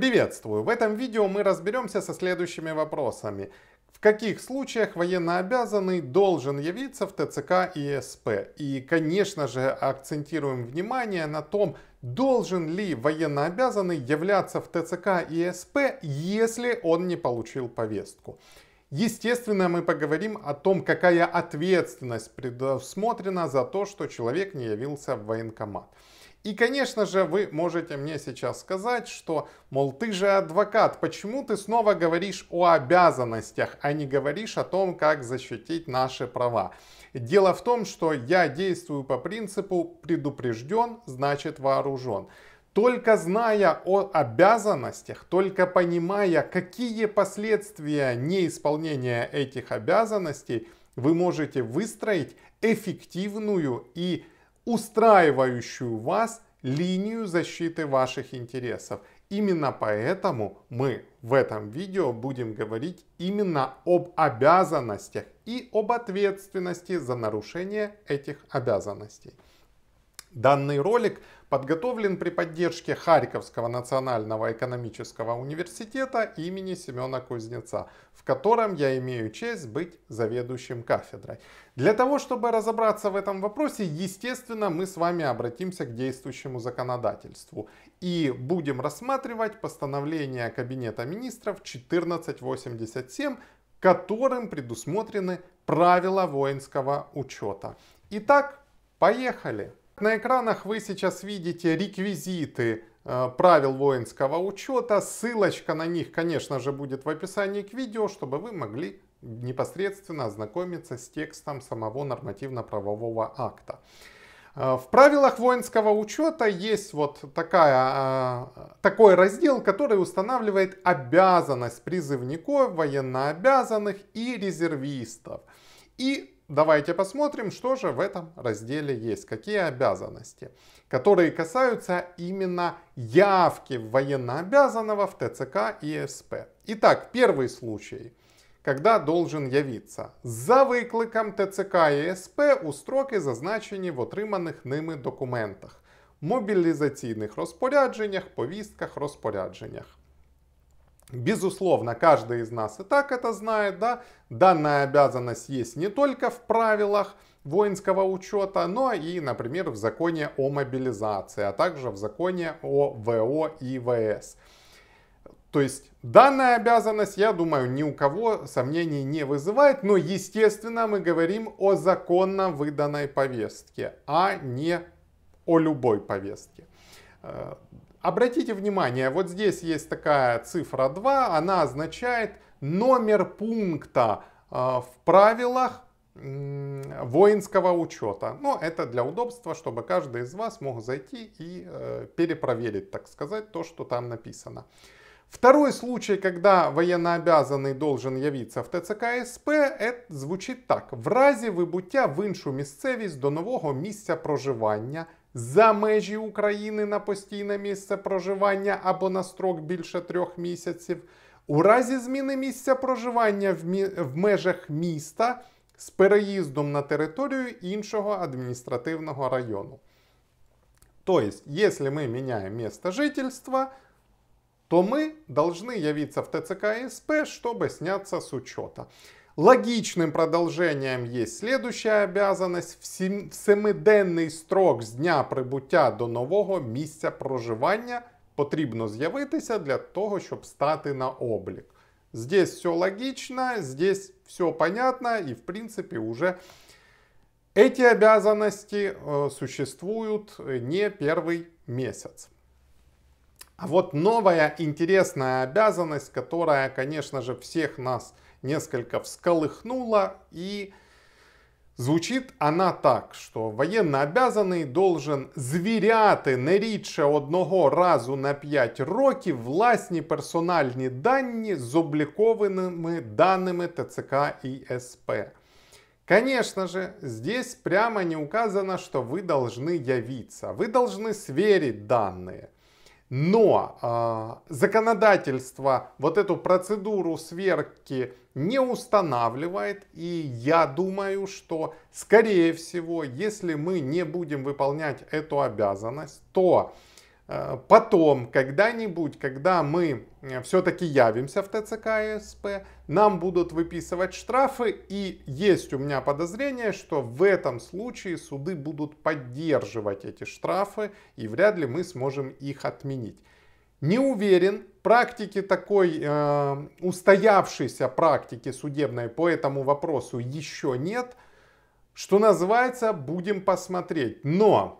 Приветствую! В этом видео мы разберемся со следующими вопросами. В каких случаях военнообязанный должен явиться в ТЦК и СП? И, конечно же, акцентируем внимание на том, должен ли военнообязанный являться в ТЦК и СП, если он не получил повестку. Естественно, мы поговорим о том, какая ответственность предусмотрена за то, что человек не явился в военкомат. И, конечно же, вы можете мне сейчас сказать, что, мол, ты же адвокат, почему ты снова говоришь о обязанностях, а не говоришь о том, как защитить наши права? Дело в том, что я действую по принципу предупрежден, значит вооружен. Только зная о обязанностях, только понимая, какие последствия неисполнения этих обязанностей, вы можете выстроить эффективную и устраивающую вас линию защиты ваших интересов. Именно поэтому мы в этом видео будем говорить именно об обязанностях и об ответственности за нарушение этих обязанностей. Данный ролик подготовлен при поддержке Харьковского национального экономического университета имени Семена Кузнеца, в котором я имею честь быть заведующим кафедрой. Для того, чтобы разобраться в этом вопросе, естественно, мы с вами обратимся к действующему законодательству и будем рассматривать постановление Кабинета министров 1487, которым предусмотрены правила воинского учета. Итак, поехали! На экранах вы сейчас видите реквизиты э, правил воинского учета. Ссылочка на них, конечно же, будет в описании к видео, чтобы вы могли непосредственно ознакомиться с текстом самого нормативно-правового акта. Э, в правилах воинского учета есть вот такая, э, такой раздел, который устанавливает обязанность призывников, военнообязанных и резервистов. И давайте посмотрим, что же в этом разделе есть, какие обязанности, которые касаются именно явки военнообязанного в ТЦК и СП. Итак, первый случай, когда должен явиться за викликом ТЦК и СП у строки, зазначені в отриманих ними документах, мобилизационных розпорядженнях, повестках розпорядженнях. Безусловно, каждый из нас и так это знает, да, данная обязанность есть не только в правилах воинского учета, но и, например, в законе о мобилизации, а также в законе о ВО и ВС. То есть данная обязанность, я думаю, ни у кого сомнений не вызывает, но, естественно, мы говорим о законно выданной повестке, а не о любой повестке. Э, Обратите внимание, вот здесь есть такая цифра 2, она означает номер пункта э, в правилах воинского учета. Но это для удобства, чтобы каждый из вас мог зайти и э, перепроверить, так сказать, то, что там написано. Второй случай, когда военнообязанный должен явиться в ТЦК СП, это звучит так. В разе вибуття в іншу місцевість до нового місця проживання – за межі України на постійне місце проживання або на строк більше трьох місяців. У разі зміни місця проживання в, мі... в межах міста з переїздом на територію іншого адміністративного району. Тобто, якщо ми міняємо місце жительства, то ми должны явитися в ТЦК СП, щоб знятися з учета. Логичным продолжением есть следующая обязанность в семиденний строк с дня прибуття до нового місця проживання потрібно з'явитися для того, щоб стати на облік. Здесь все логично, здесь все понятно и в принципе уже эти обязанности э, существуют э, не первый месяц. А вот новая интересная обязанность, которая, конечно же, всех нас интересует, несколько всколыхнула и Звучит она так, що воєннообязаний должен звіряти не рідше одного разу на 5 років власні персональні дані з облікованими даними ТЦК і СП. Конечно же, здесь прямо не указано, что вы должны явиться. Вы должны сверить данные. Но э, законодательство вот эту процедуру сверки не устанавливает. И я думаю, что, скорее всего, если мы не будем выполнять эту обязанность, то Э, потом, когда-нибудь, когда мы э, все-таки явимся в ТЦК и СП, нам будут выписывать штрафы. И есть у меня подозрение, что в этом случае суды будут поддерживать эти штрафы, и вряд ли мы сможем их отменить. Не уверен, практики такой, э, устоявшейся практики судебной по этому вопросу еще нет. Что называется, будем посмотреть. Но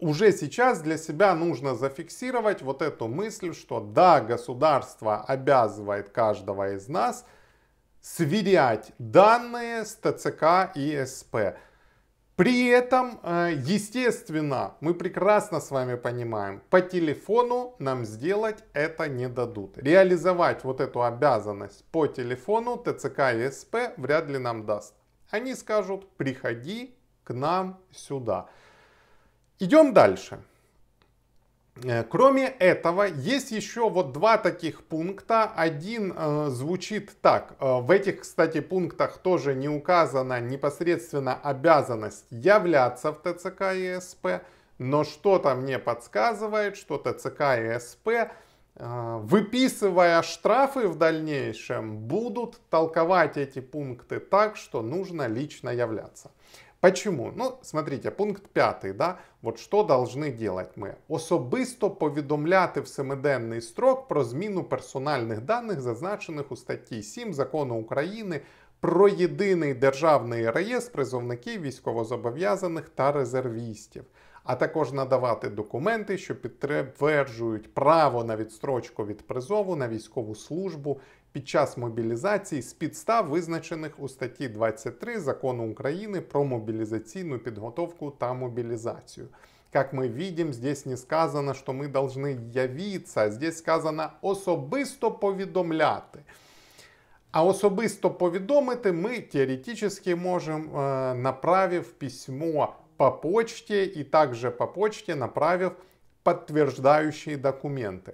уже сейчас для себя нужно зафиксировать вот эту мысль, что да, государство обязывает каждого из нас сверять данные с ТЦК и СП. При этом, э, естественно, мы прекрасно с вами понимаем, по телефону нам сделать это не дадут. Реализовать вот эту обязанность по телефону ТЦК и СП вряд ли нам даст. Они скажут, приходи к нам сюда. Идем дальше. Э, кроме этого, есть еще вот два таких пункта. Один э, звучит так. Э, в этих, кстати, пунктах тоже не указана непосредственно обязанность являться в ТЦК и СП. Но что-то мне подсказывает, что ТЦК и СП, э, выписывая штрафы в дальнейшем, будут толковать эти пункты так, что нужно лично являться. Почему? Ну, смотрите, пункт п'ятий, да, от що должны делать ми? Особисто повідомляти в семиденний строк про зміну персональних даних, зазначених у статті 7 закону України про єдиний державний реєстр призовників військовозобов'язаних та резервістів. А також надавати документи, що підтверджують право на відстрочку від призову на військову службу під час мобілізації з підстав, визначених у статті 23 закону України про мобілізаційну підготовку та мобилизацию. Как мы видим, здесь не сказано, что мы должны явиться, а здесь сказано особисто повідомляти. А особисто повідомити мы теоретически можем, направив письмо по почте и также по почте направив подтверждающие документы.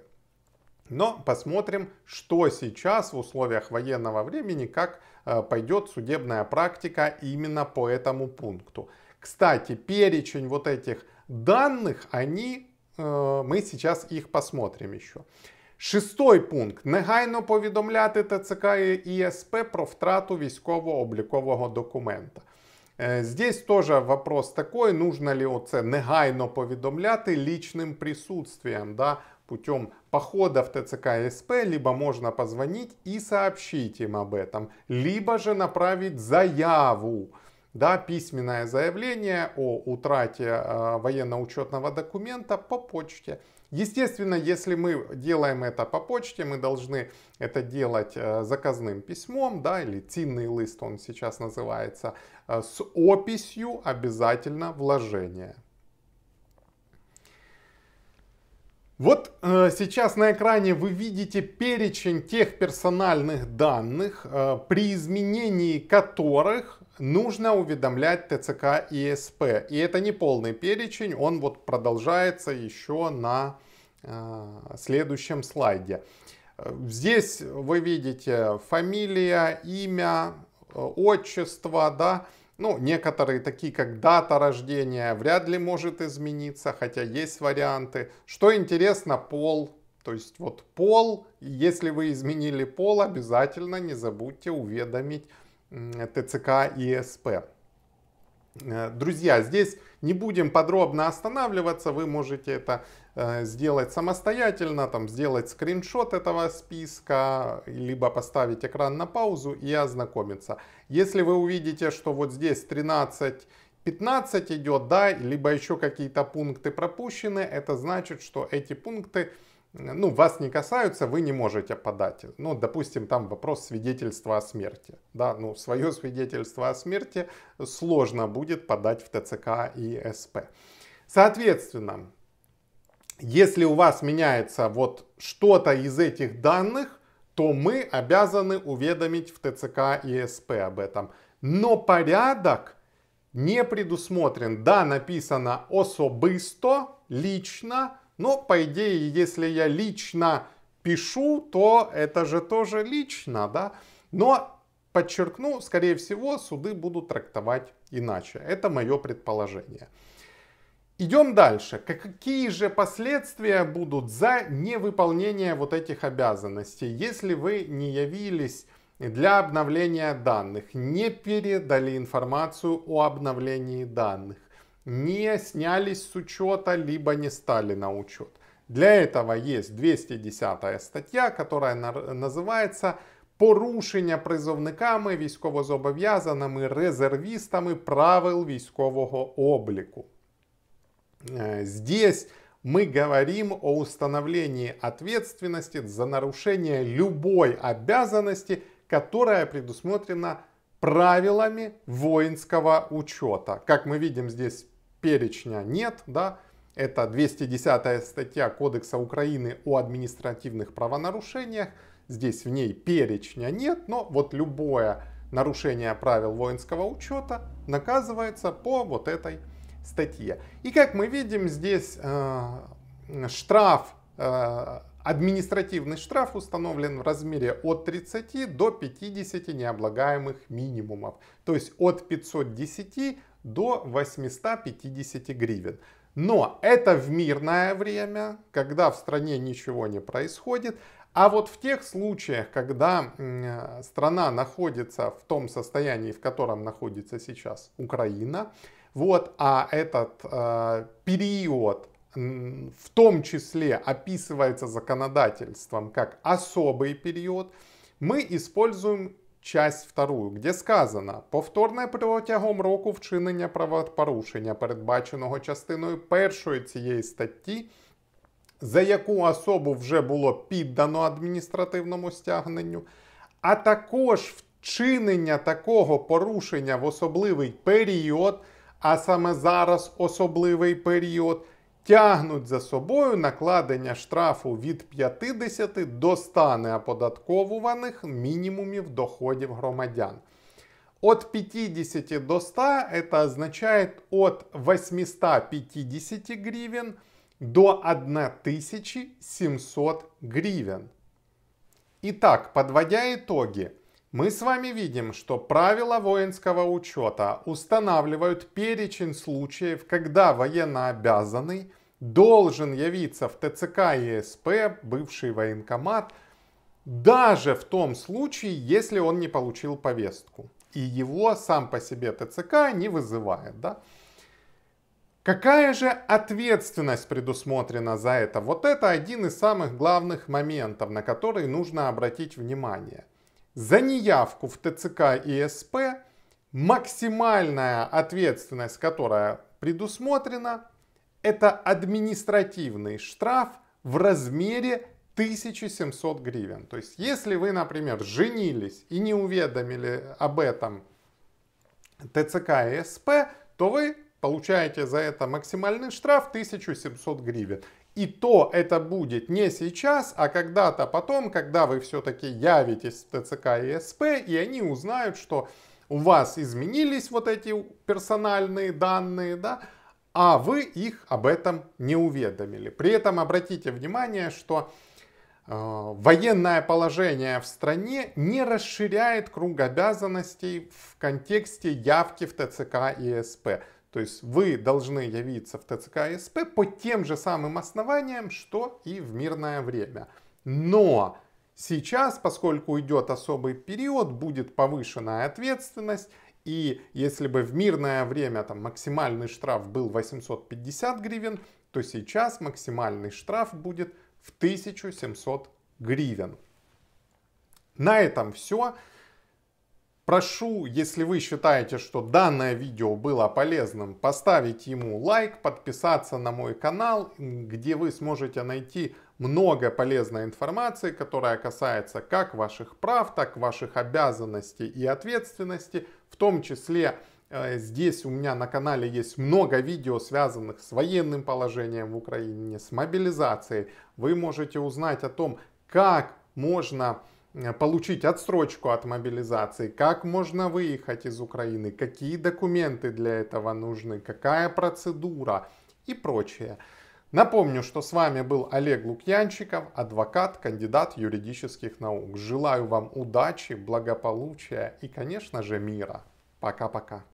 Но посмотрим, что сейчас в условиях военного времени, как э, пойдет судебная практика именно по этому пункту. Кстати, перечень вот этих данных, они, э, мы сейчас их посмотрим еще. Шестой пункт. Негайно повідомляти ТЦК і ІСП про втрату військово-облікового документа. Здесь тоже вопрос такой, нужно ли оце негайно повідомляти личным присутствием, да, путем похода в ТЦК СП, либо можно позвонить и сообщить им об этом, либо же направить заяву да, письменное заявление о утрате э, военно-учетного документа по почте. Естественно, если мы делаем это по почте, мы должны это делать э, заказным письмом, да, или тинный лист он сейчас называется, э, с описью обязательно вложения. Вот э, сейчас на экране вы видите перечень тех персональных данных, э, при изменении которых нужно уведомлять ТЦК и СП. И это не полный перечень, он вот продолжается еще на э, следующем слайде. Здесь вы видите фамилия, имя, э, отчество, да, ну, некоторые такие, как дата рождения, вряд ли может измениться, хотя есть варианты. Что интересно, пол. То есть вот пол, если вы изменили пол, обязательно не забудьте уведомить ТЦК и СП. Э, друзья, здесь не будем подробно останавливаться, вы можете это э, сделать самостоятельно, там, сделать скриншот этого списка, либо поставить экран на паузу и ознакомиться. Если вы увидите, что вот здесь 13 15 идет, да, либо еще какие-то пункты пропущены, это значит, что эти пункты ну, вас не касаются, вы не можете подать. Ну, допустим, там вопрос свидетельства о смерти. Да, ну, свое свидетельство о смерти сложно будет подать в ТЦК и СП. Соответственно, если у вас меняется вот что-то из этих данных, то мы обязаны уведомить в ТЦК и СП об этом. Но порядок не предусмотрен. Да, написано особисто, лично, но, по идее, если я лично пишу, то это же тоже лично, да? Но, подчеркну, скорее всего, суды будут трактовать иначе. Это мое предположение. Идем дальше. Какие же последствия будут за невыполнение вот этих обязанностей, если вы не явились для обновления данных, не передали информацию о обновлении данных, не снялись с учета, либо не стали на учет. Для этого есть 210 статья, которая називається порушення призовниками військовозобов'язаними резервістами правил військового обліку. Здесь мы говорим о установлении ответственности за нарушение любой обязанности, которая предусмотрена правилами воинского учета. Как мы видим здесь перечня нет, да, это 210 статья Кодекса Украины о административных правонарушениях. Здесь в ней перечня нет, но вот любое нарушение правил воинского учета наказывается по вот этой статье. И как мы видим, здесь э, штраф, э, административный штраф установлен в размере от 30 до 50 необлагаемых минимумов. То есть от 510 до 850 гривен. Но это в мирное время, когда в стране ничего не происходит. А вот в тех случаях, когда страна находится в том состоянии, в котором находится сейчас Украина, вот, а этот э, период в том числе описывается законодательством как особый период, мы используем часть вторую, де сказано повторне протягом року вчинення правопорушення, передбаченого частиною першої цієї статті, за яку особу вже було піддано адміністративному стягненню, а також вчинення такого порушення в особливий період, а саме зараз особливий період. тягнуть за собою накладення штрафу від 50 до 100 неоподатковуваних мінімумів доходів громадян. От 50 до 100 это означает от 850 гривен до 1700 гривен. Итак, подводя итоги, мы с вами видим, что правила воинского учета устанавливают перечень случаев, когда военнообязанный должен явиться в ТЦК и СП, бывший военкомат, даже в том случае, если он не получил повестку. И его сам по себе ТЦК не вызывает. Да? Какая же ответственность предусмотрена за это? Вот это один из самых главных моментов, на который нужно обратить внимание за неявку в ТЦК и СП максимальная ответственность, которая предусмотрена, это административный штраф в размере 1700 гривен. То есть, если вы, например, женились и не уведомили об этом ТЦК и СП, то вы получаете за это максимальный штраф 1700 гривен. И то это будет не сейчас, а когда-то потом, когда вы все-таки явитесь в ТЦК и СП, и они узнают, что у вас изменились вот эти персональные данные, да, а вы их об этом не уведомили. При этом обратите внимание, что э, военное положение в стране не расширяет круг обязанностей в контексте явки в ТЦК и СП. То есть вы должны явиться в ТЦК СП по тем же самым основаниям, что и в мирное время. Но сейчас, поскольку идет особый период, будет повышенная ответственность. И если бы в мирное время там, максимальный штраф был 850 гривен, то сейчас максимальный штраф будет в 1700 гривен. На этом все. Прошу, если вы считаете, что данное видео было полезным, поставить ему лайк, подписаться на мой канал, где вы сможете найти много полезной информации, которая касается как ваших прав, так ваших обязанностей и ответственности, в том числе э, Здесь у меня на канале есть много видео, связанных с военным положением в Украине, с мобилизацией. Вы можете узнать о том, как можно Э, получить отсрочку от мобилизации, как можно выехать из Украины, какие документы для этого нужны, какая процедура и прочее. Напомню, что с вами был Олег Лукьянчиков, адвокат, кандидат юридических наук. Желаю вам удачи, благополучия и, конечно же, мира. Пока-пока.